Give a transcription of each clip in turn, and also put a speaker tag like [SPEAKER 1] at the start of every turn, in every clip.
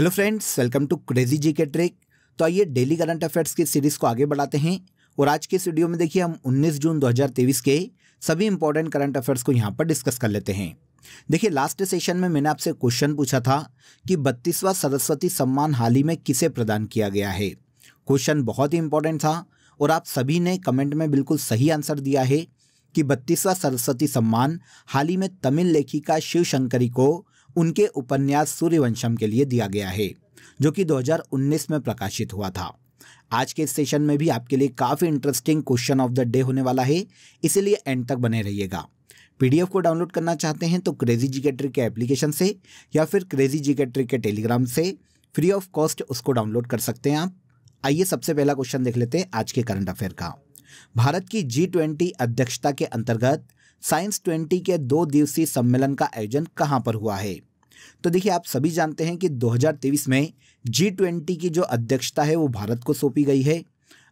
[SPEAKER 1] hello friends welcome to crazy G K trick तो आइए daily current affairs की series को आगे बढ़ाते हैं और आज के इस वीडियो में देखिए हम 19 जून 2023 के सभी इंपॉर्टेंट करंट अफेयर्स को यहाँ पर डिस्कस कर लेते हैं देखिए लास्ट सेशन में मैंने आपसे क्वेश्चन पूछा था कि बत्तीसवां सरस्वती सम्मान हाल ही में किसे प्रदान किया गया है क्वेश्चन बहुत ही इंपॉर्टेंट था और आप सभी ने कमेंट में बिल्कुल सही आंसर दिया है कि बत्तीसवां सरस्वती सम्मान हाल ही में तमिल लेखिका शिव शंकरी को उनके उपन्यास सूर्यवंशम के लिए दिया गया है जो कि 2019 में प्रकाशित हुआ था आज के सेशन में भी आपके लिए काफ़ी interesting question of the day होने वाला है इसीलिए एंड तक बने रहिएगा पीडीएफ को डाउनलोड करना चाहते हैं तो क्रेजी जीकेट्री के एप्लीकेशन से या फिर क्रेजी जीकेट्री के टेलीग्राम से फ्री ऑफ कॉस्ट उसको डाउनलोड कर सकते हैं आप आइए सबसे पहला क्वेश्चन देख लेते हैं आज के करंट अफेयर का भारत की जी ट्वेंटी अध्यक्षता के अंतर्गत साइंस ट्वेंटी के दो दिवसीय सम्मेलन का आयोजन कहाँ पर हुआ है तो देखिए आप सभी जानते हैं कि 2023 में जी ट्वेंटी की जो अध्यक्षता है वो भारत को सौंपी गई है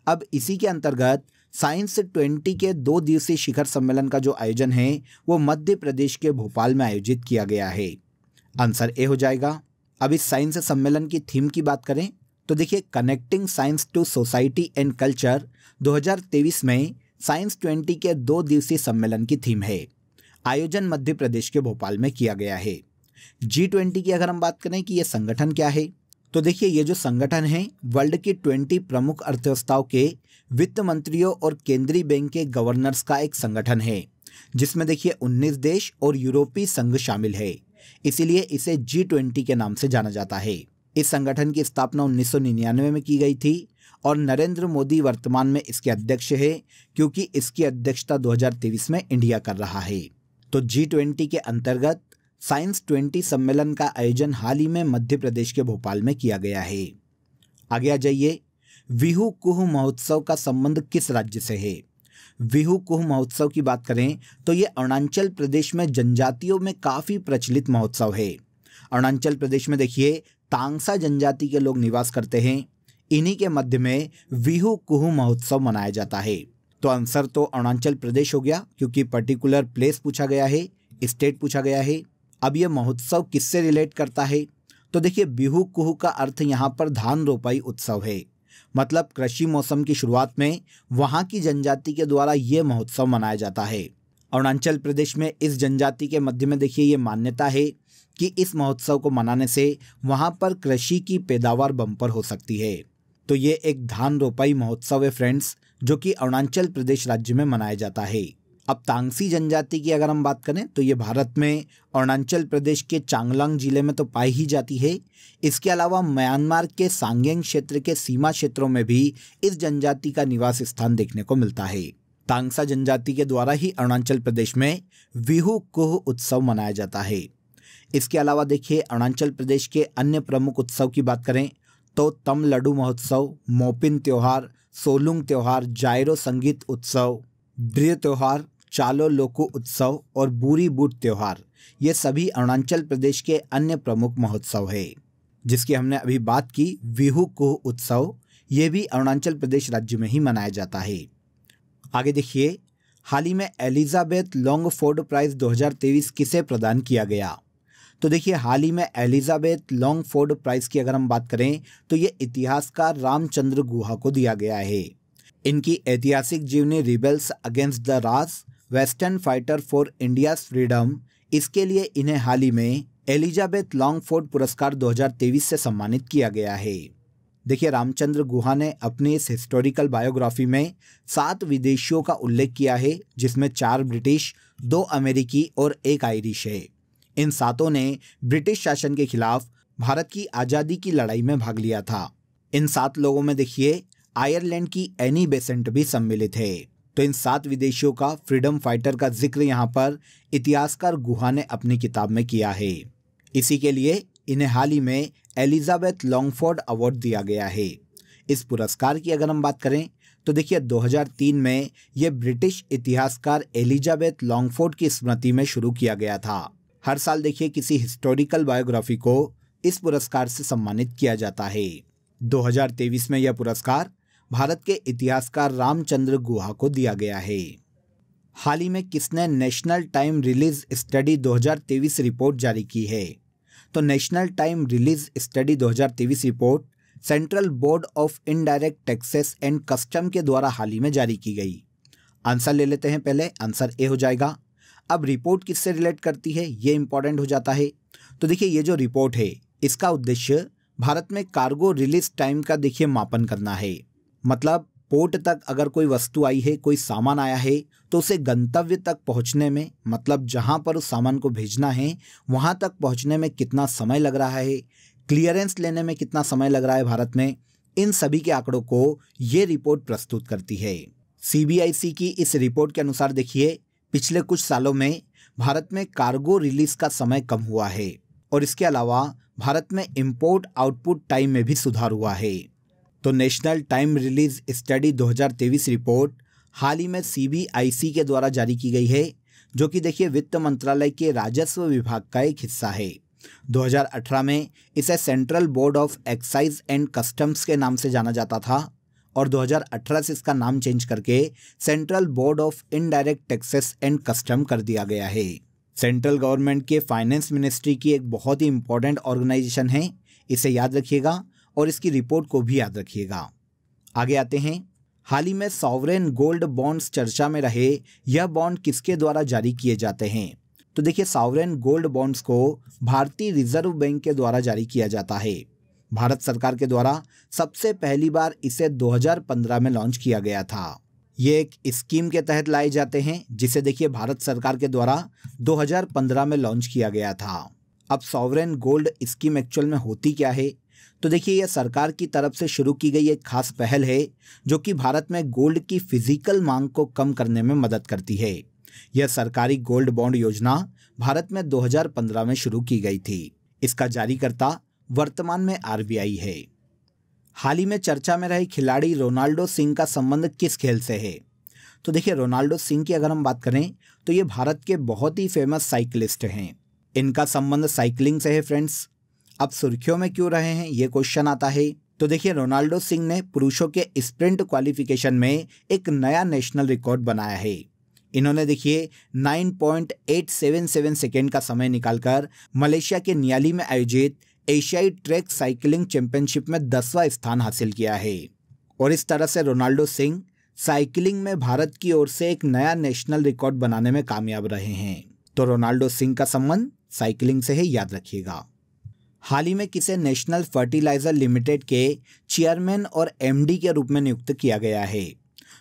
[SPEAKER 1] अब इसी के अंतर्गत साइंस ट्वेंटी के दो दिवसीय शिखर सम्मेलन का जो आयोजन है वो मध्य प्रदेश के भोपाल में आयोजित किया गया है आंसर ए हो जाएगा अब इस साइंस सम्मेलन की थीम की बात करें तो देखिए connecting science to society and culture 2023 में साइंस ट्वेंटी के दो दिवसीय सम्मेलन की थीम है आयोजन मध्य प्रदेश के भोपाल में किया गया है जी ट्वेंटी की अगर हम बात करें कि यह संगठन क्या है तो देखिए ये जो संगठन है वर्ल्ड की ट्वेंटी प्रमुख अर्थव्यवस्थाओं के वित्त मंत्रियों और केंद्रीय बैंक के गवर्नर्स का एक संगठन है जिसमें देखिए उन्नीस देश और यूरोपीय संघ शामिल है इसीलिए इसे जी ट्वेंटी के नाम से जाना जाता है इस संगठन की स्थापना 1999 में की गई थी और नरेंद्र मोदी वर्तमान में इसके अध्यक्ष है क्योंकि इसकी अध्यक्षता 2023 में इंडिया कर रहा है तो जी ट्वेंटी के अंतर्गत साइंस ट्वेंटी सम्मेलन का आयोजन हाल ही में मध्य प्रदेश के भोपाल में किया गया है आगे आ जाइए विहू कुह महोत्सव का संबंध किस राज्य से है विहू कुह महोत्सव की बात करें तो ये अरुणाचल प्रदेश में जनजातियों में काफ़ी प्रचलित महोत्सव है अरुणाचल प्रदेश में देखिए तांगसा जनजाति के लोग निवास करते हैं इन्हीं के मध्य में विहू कुहू महोत्सव मनाया जाता है तो आंसर तो अरुणाचल प्रदेश हो गया क्योंकि पर्टिकुलर प्लेस पूछा गया है स्टेट पूछा गया है अब यह महोत्सव किससे रिलेट करता है तो देखिए बिहू कुहू का अर्थ यहाँ पर धान रोपाई उत्सव है मतलब कृषि मौसम की शुरुआत में वहाँ की जनजाति के द्वारा ये महोत्सव मनाया जाता है अरुणाचल प्रदेश में इस जनजाति के मध्य में देखिए ये मान्यता है कि इस महोत्सव को मनाने से वहाँ पर कृषि की पैदावार बम्पर हो सकती है तो ये एक धान रोपाई महोत्सव है फ्रेंड्स जो कि अरुणाचल प्रदेश राज्य में मनाया जाता है अब तांगसी जनजाति की अगर हम बात करें तो ये भारत में अरुणाचल प्रदेश के चांगलांग जिले में तो पाई ही जाती है इसके अलावा म्यांमार के सांगेंग क्षेत्र के सीमा क्षेत्रों में भी इस जनजाति का निवास स्थान देखने को मिलता है तांगसा जनजाति के द्वारा ही अरुणाचल प्रदेश में विहू कुह उत्सव मनाया जाता है इसके अलावा देखिए अरुणाचल प्रदेश के अन्य प्रमुख उत्सव की बात करें तो तम लडू महोत्सव मोपिन त्यौहार सोलुंग त्यौहार जायरो संगीत उत्सव ड्रिय त्यौहार चालो लोकू उत्सव और बूरी बूट त्यौहार ये सभी अरुणाचल प्रदेश के अन्य प्रमुख महोत्सव है जिसकी हमने अभी बात की विहू कुह उत्सव ये भी अरुणाचल प्रदेश राज्य में ही मनाया जाता है आगे देखिए हाल ही में एलिजाबेथ लॉन्ग फोर्ड प्राइज 2023 किसे प्रदान किया गया तो देखिए हाल ही में एलिजाबेथ लॉन्ग फोर्ड की अगर हम बात करें तो ये इतिहासकार रामचंद्र गुहा को दिया गया है इनकी ऐतिहासिक जीवनी rebels against the Raj western fighter for India freedom इसके लिए इन्हें हाल ही में एलिजाबेथ लॉन्गफोर्ड पुरस्कार 2023 से सम्मानित किया गया है देखिए रामचंद्र गुहा ने अपनी इस हिस्टोरिकल बायोग्राफी में सात विदेशियों का उल्लेख किया है जिसमें चार ब्रिटिश दो अमेरिकी और एक आयरिश है इन सातों ने ब्रिटिश शासन के खिलाफ भारत की आज़ादी की लड़ाई में भाग लिया था इन सात लोगों में देखिए आयरलैंड की एनी बेसेंट भी सम्मिलित है तो इन सात विदेशियों का फ्रीडम फाइटर का जिक्र यहाँ पर इतिहासकार गुहा ने अपनी किताब में किया है इसी के लिए इन्हें हाल ही में एलिजाबेथ लॉन्गफोर्ड अवार्ड दिया गया है इस पुरस्कार की अगर हम बात करें तो देखिए 2003 में यह ब्रिटिश इतिहासकार एलिजाबेथ लॉन्गफोर्ड की स्मृति में शुरू किया गया था हर साल देखिए किसी हिस्टोरिकल बायोग्राफी को इस पुरस्कार से सम्मानित किया जाता है 2023 में यह पुरस्कार भारत के इतिहासकार रामचंद्र गुहा को दिया गया है हाल ही में किसने national time release study 2023 report जारी की है तो national time release study 2023 report central board of indirect taxes and custom के द्वारा हाल ही में जारी की गई आंसर ले लेते हैं पहले आंसर ए हो जाएगा अब रिपोर्ट किससे रिलेट करती है ये इंपॉर्टेंट हो जाता है तो देखिए ये जो रिपोर्ट है इसका उद्देश्य भारत में कार्गो रिलीज टाइम का देखिए मापन करना है मतलब पोर्ट तक अगर कोई वस्तु आई है कोई सामान आया है तो उसे गंतव्य तक पहुंचने में मतलब जहां पर उस सामान को भेजना है वहां तक पहुंचने में कितना समय लग रहा है क्लियरेंस लेने में कितना समय लग रहा है भारत में इन सभी के आंकड़ों को ये रिपोर्ट प्रस्तुत करती है सीबीआईसी की इस रिपोर्ट के अनुसार देखिए पिछले कुछ सालों में भारत में कार्गो रिलीज का समय कम हुआ है और इसके अलावा भारत में इंपोर्ट आउटपुट टाइम में भी सुधार हुआ है तो national time release study 2023 report हाल ही में सीबीआईसी के द्वारा जारी की गई है जो कि देखिए वित्त मंत्रालय के राजस्व विभाग का एक हिस्सा है 2018 में इसे central board of excise and customs के नाम से जाना जाता था और 2018 से इसका नाम चेंज करके central board of indirect taxes and custom कर दिया गया है सेंट्रल गवर्नमेंट के फाइनेंस मिनिस्ट्री की एक बहुत ही इंपॉर्टेंट ऑर्गेनाइजेशन है इसे याद रखिएगा और इसकी रिपोर्ट को भी याद रखिएगा आगे आते हैं हाल ही में सॉवरेन गोल्ड बॉन्ड्स चर्चा में रहे यह बॉन्ड किसके द्वारा जारी किए जाते हैं तो देखिए सॉवरेन गोल्ड बॉन्ड्स को भारतीय रिजर्व बैंक के द्वारा जारी किया जाता है भारत सरकार के द्वारा सबसे पहली बार इसे 2015 में लॉन्च किया गया था ये एक स्कीम के तहत लाए जाते हैं जिसे देखिए भारत सरकार के द्वारा 2015 में लॉन्च किया गया था अब सॉवरेन गोल्ड स्कीम एक्चुअल में होती क्या है तो देखिए यह सरकार की तरफ से शुरू की गई एक खास पहल है जो कि भारत में गोल्ड की फिजिकल मांग को कम करने में मदद करती है यह सरकारी गोल्ड बॉन्ड योजना भारत में 2015 में शुरू की गई थी इसका जारीकर्ता वर्तमान में आरबीआई है हाल ही में चर्चा में रहे खिलाड़ी रोनाल्डो सिंह का संबंध किस खेल से है तो देखिए रोनाल्डो सिंह की अगर हम बात करें तो ये भारत के बहुत ही फेमस साइकिलिस्ट हैं इनका संबंध साइकिलिंग से है फ्रेंड्स अब सुर्खियों में क्यों रहे हैं ये क्वेश्चन आता है तो देखिए रोनाल्डो सिंह ने पुरुषों के स्प्रिंट क्वालिफिकेशन में एक नया नेशनल रिकॉर्ड बनाया है इन्होंने देखिए 9.877 सेकेंड का समय निकालकर मलेशिया के नियाली में आयोजित एशियाई ट्रैक साइकिलिंग चैंपियनशिप में दसवां स्थान हासिल किया है और इस तरह से रोनाल्डो सिंह साइकिलिंग में भारत की ओर से एक नया नेशनल रिकॉर्ड बनाने में कामयाब रहे हैं तो रोनाल्डो सिंह का संबंध साइकिलिंग से ही याद रखिएगा हाल ही में किसे नेशनल फर्टिलाइजर लिमिटेड के चेयरमैन और एमडी के रूप में नियुक्त किया गया है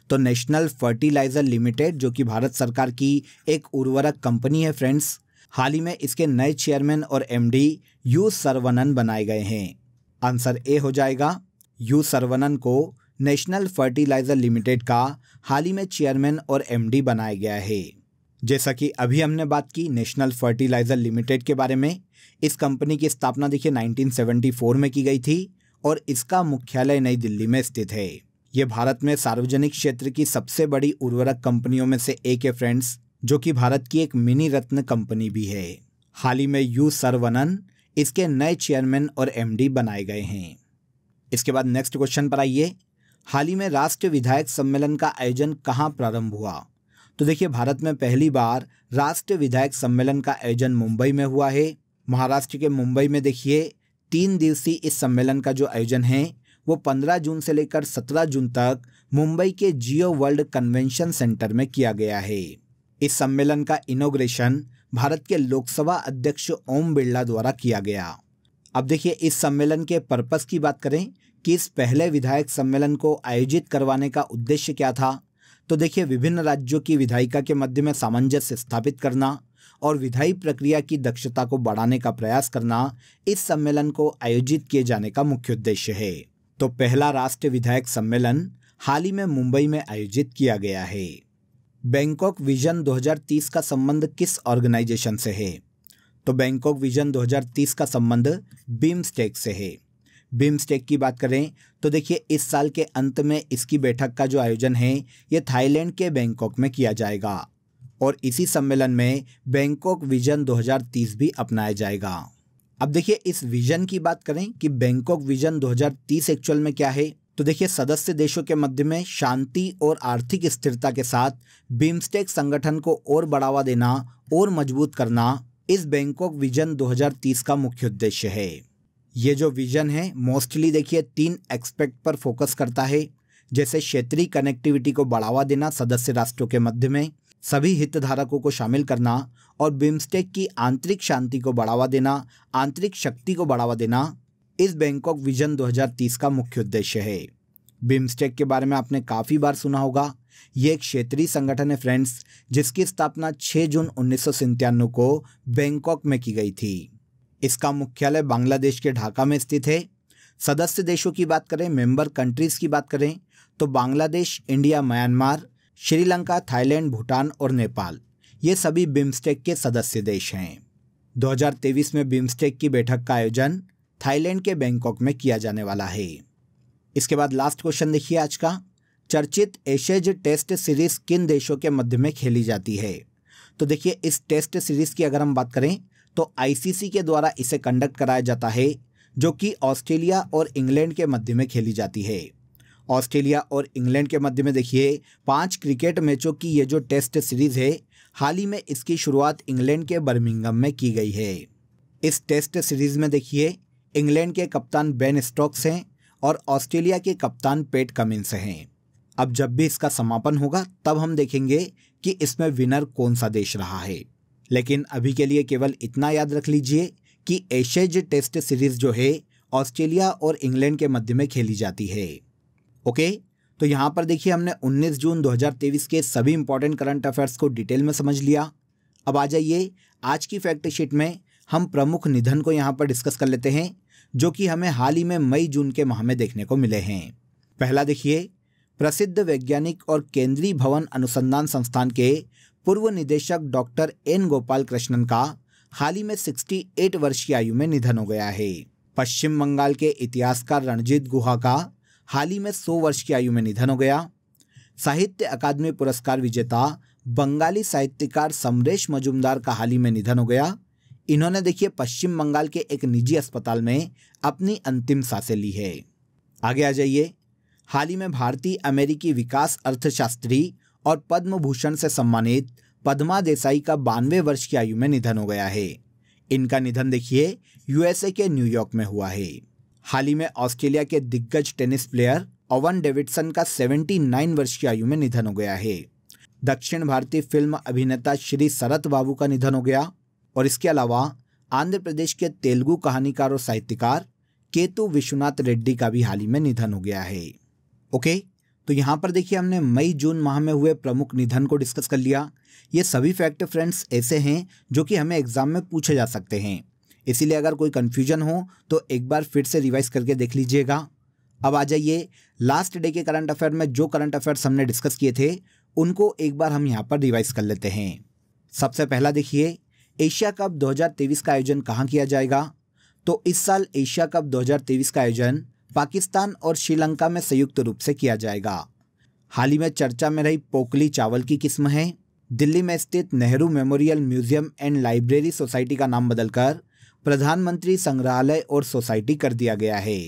[SPEAKER 1] तो नेशनल फर्टिलाइजर लिमिटेड जो कि भारत सरकार की एक उर्वरक कंपनी है फ्रेंड्स हाल ही में इसके नए चेयरमैन और एमडी यू सरवनन बनाए गए हैं आंसर ए हो जाएगा यू सरवनन को नेशनल फर्टिलाइजर लिमिटेड का हाल ही में चेयरमैन और एमडी बनाया गया है जैसा कि अभी हमने बात की नेशनल फर्टिलाइजर लिमिटेड के बारे में इस कंपनी की स्थापना देखिए 1974 में की गई थी और इसका मुख्यालय नई दिल्ली में स्थित है ये भारत में सार्वजनिक क्षेत्र की सबसे बड़ी उर्वरक कंपनियों में से एक है फ्रेंड्स जो कि भारत की एक मिनी रत्न कंपनी भी है हाल ही में यू सरवनन इसके नए चेयरमैन और एमडी बनाए गए हैं इसके बाद नेक्स्ट क्वेश्चन पर आइए हाल ही में राष्ट्रीय विधायक सम्मेलन का आयोजन कहाँ प्रारंभ हुआ तो देखिए भारत में पहली बार राष्ट्रीय विधायक सम्मेलन का आयोजन मुंबई में हुआ है महाराष्ट्र के मुंबई में देखिए तीन दिवसीय इस सम्मेलन का जो आयोजन है वो 15 जून से लेकर 17 जून तक मुंबई के जियो वर्ल्ड कन्वेंशन सेंटर में किया गया है इस सम्मेलन का इनोग्रेशन भारत के लोकसभा अध्यक्ष ओम बिरला द्वारा किया गया अब देखिए इस सम्मेलन के पर्पस की बात करें कि इस पहले विधायक सम्मेलन को आयोजित करवाने का उद्देश्य क्या था तो देखिए विभिन्न राज्यों की विधायिका के मध्य में सामंजस्य स्थापित करना और विधायी प्रक्रिया की दक्षता को बढ़ाने का प्रयास करना इस सम्मेलन को आयोजित किए जाने का मुख्य उद्देश्य है तो पहला राष्ट्रीय विधायक सम्मेलन हाल ही में मुंबई में आयोजित किया गया है बैंकॉक विजन 2030 का संबंध किस ऑर्गेनाइजेशन से है तो बैंकॉक विजन 2030 का संबंध बीम्स्टेक से है बीमस्टेक की बात करें तो देखिए इस साल के अंत में इसकी बैठक का जो आयोजन है ये थाईलैंड के बैंकॉक में किया जाएगा और इसी सम्मेलन में बैंकॉक विजन 2030 भी अपनाया जाएगा अब देखिए इस विजन की बात करें कि बैंकॉक विजन 2030 एक्चुअल में क्या है तो देखिए सदस्य देशों के मध्य में शांति और आर्थिक स्थिरता के साथ बिम्स्टेक संगठन को और बढ़ावा देना और मजबूत करना इस बैंकॉक विजन 2030 का मुख्य उद्देश्य है ये जो विजन है मोस्टली देखिए तीन एक्सपेक्ट पर फोकस करता है जैसे क्षेत्रीय कनेक्टिविटी को बढ़ावा देना सदस्य राष्ट्रों के मध्य में सभी हितधारकों को शामिल करना और बिम्स्टेक की आंतरिक शांति को बढ़ावा देना आंतरिक शक्ति को बढ़ावा देना इस बैंकॉक विजन 2030 का मुख्य उद्देश्य है बिम्स्टेक के बारे में आपने काफ़ी बार सुना होगा ये एक क्षेत्रीय संगठन है फ्रेंड्स जिसकी स्थापना 6 जून उन्नीस को बैंकॉक में की गई थी इसका मुख्यालय बांग्लादेश के ढाका में स्थित है सदस्य देशों की बात करें मेंबर कंट्रीज़ की बात करें तो Bangladesh India Myanmar Sri Lanka Thailand Bhutan और नेपाल ये सभी बिम्स्टेक के सदस्य देश हैं 2023 में बिम्स्टेक की बैठक का आयोजन थाईलैंड के बैंकॉक में किया जाने वाला है इसके बाद लास्ट क्वेश्चन देखिए आज का चर्चित एशेज टेस्ट सीरीज किन देशों के मध्य में खेली जाती है तो देखिए इस टेस्ट सीरीज की अगर हम बात करें तो आईसीसी के द्वारा इसे कंडक्ट कराया जाता है जो कि ऑस्ट्रेलिया और इंग्लैंड के मध्य में खेली जाती है ऑस्ट्रेलिया और इंग्लैंड के मध्य में देखिए पांच क्रिकेट मैचों की ये जो टेस्ट सीरीज है हाल ही में इसकी शुरुआत इंग्लैंड के बर्मिंगम में की गई है इस टेस्ट सीरीज में देखिए इंग्लैंड के कप्तान बेन स्टोक्स हैं और ऑस्ट्रेलिया के कप्तान पेट कमिंस हैं अब जब भी इसका समापन होगा तब हम देखेंगे कि इसमें विनर कौन सा देश रहा है लेकिन अभी के लिए केवल इतना याद रख लीजिए कि एशियज टेस्ट सीरीज जो है ऑस्ट्रेलिया और इंग्लैंड के मध्य में खेली जाती है ओके तो यहाँ पर देखिए हमने 19 जून 2023 के सभी इंपॉर्टेंट करंट अफेयर्स को डिटेल में समझ लिया अब आ जाइए आज की फैक्ट शीट में हम प्रमुख निधन को यहाँ पर डिस्कस कर लेते हैं जो कि हमें हाल ही में मई जून के माह में देखने को मिले हैं पहला देखिए प्रसिद्ध वैज्ञानिक और केंद्रीय भवन अनुसंधान संस्थान के पूर्व निदेशक डॉक्टर एन गोपाल कृष्णन का हाल ही में 68 की आयु में निधन हो गया है पश्चिम बंगाल के इतिहासकार रणजीत गुहा का हाल ही में 100 वर्ष की आयु में निधन हो गया साहित्य अकादमी पुरस्कार विजेता बंगाली साहित्यकार समरेश मजुमदार का हाल ही में निधन हो गया इन्होंने देखिए पश्चिम बंगाल के एक निजी अस्पताल में अपनी अंतिम सांसें ली है आगे आ जाइए हाल ही में भारतीय अमेरिकी विकास अर्थशास्त्री और पद्म भूषण से सम्मानित पद्मा देसाई का बानवे वर्ष की आयु में निधन हो गया है इनका निधन देखिए यूएसए के न्यूयॉर्क में हुआ है हाल ही में ऑस्ट्रेलिया के दिग्गज टेनिस प्लेयर ओवन डेविडसन का 79 वर्ष की आयु में निधन हो गया है दक्षिण भारतीय फिल्म अभिनेता श्री शरत बाबू का निधन हो गया और इसके अलावा आंध्र प्रदेश के तेलुगु कहानीकार और साहित्यकार केतु विश्वनाथ रेड्डी का भी हाल ही में निधन हो गया है ओके तो यहाँ पर देखिए हमने मई जून माह में हुए प्रमुख निधन को डिस्कस कर लिया ये सभी फैक्ट फ्रेंड्स ऐसे हैं जो कि हमें एग्जाम में पूछे जा सकते हैं इसीलिए अगर कोई कन्फ्यूजन हो तो एक बार फिर से रिवाइज करके देख लीजिएगा अब आ जाइए लास्ट डे के करंट अफेयर में जो करंट अफेयर्स हमने डिस्कस किए थे उनको एक बार हम यहाँ पर रिवाइज कर लेते हैं सबसे पहला देखिए एशिया कप 2023 का आयोजन कहाँ किया जाएगा तो इस साल एशिया कप 2023 का आयोजन पाकिस्तान और श्रीलंका में संयुक्त रूप से किया जाएगा हाल ही में चर्चा में रही पोकली चावल की किस्म है दिल्ली में स्थित Nehru memorial museum and library society का नाम बदलकर प्रधानमंत्री संग्रहालय और सोसाइटी कर दिया गया है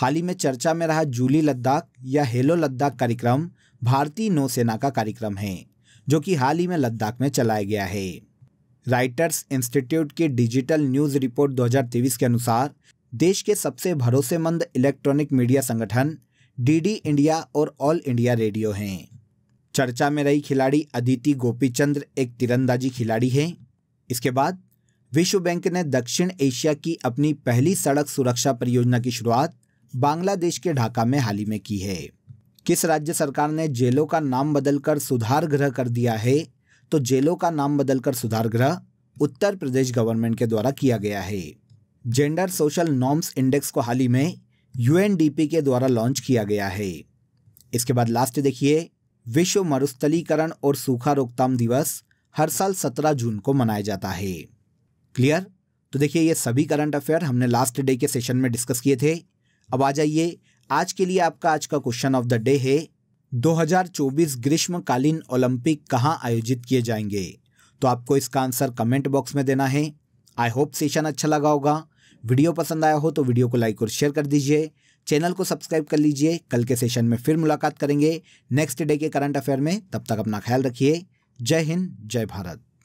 [SPEAKER 1] हाल ही में चर्चा में रहा जूली लद्दाख या हेलो लद्दाख कार्यक्रम भारतीय नौसेना का कार्यक्रम है जो कि हाल ही में लद्दाख में चलाया गया है राइटर्स इंस्टीट्यूट की डिजिटल न्यूज रिपोर्ट 2023 के अनुसार देश के सबसे भरोसेमंद इलेक्ट्रॉनिक मीडिया संगठन डीडी इंडिया और ऑल इंडिया रेडियो हैं चर्चा में रही खिलाड़ी अदिति गोपीचंद्र एक तीरंदाजी खिलाड़ी हैं इसके बाद विश्व बैंक ने दक्षिण एशिया की अपनी पहली सड़क सुरक्षा परियोजना की शुरुआत बांग्लादेश के ढाका में हाल ही में की है किस राज्य सरकार ने जेलों का नाम बदलकर सुधार गृह कर दिया है तो जेलों का नाम बदलकर सुधार गृह उत्तर प्रदेश गवर्नमेंट के द्वारा किया गया है जेंडर सोशल नॉर्म्स इंडेक्स को हाल ही में यूएनडीपी के द्वारा लॉन्च किया गया है इसके बाद लास्ट देखिए विश्व मरुस्थलीकरण और सूखा रोकथाम दिवस हर साल 17 जून को मनाया जाता है क्लियर तो देखिए ये सभी करंट अफेयर हमने लास्ट डे के सेशन में डिस्कस किए थे अब आ जाइए आज के लिए आपका आज का क्वेश्चन ऑफ द डे है 2024 ग्रीष्मकालीन ओलंपिक कहाँ आयोजित किए जाएंगे तो आपको इसका आंसर कमेंट बॉक्स में देना है आई होप सेशन अच्छा लगा होगा वीडियो पसंद आया हो तो वीडियो को लाइक और शेयर कर दीजिए चैनल को सब्सक्राइब कर लीजिए कल के सेशन में फिर मुलाकात करेंगे नेक्स्ट डे के करंट अफेयर में तब तक अपना ख्याल रखिए जय हिंद जय भारत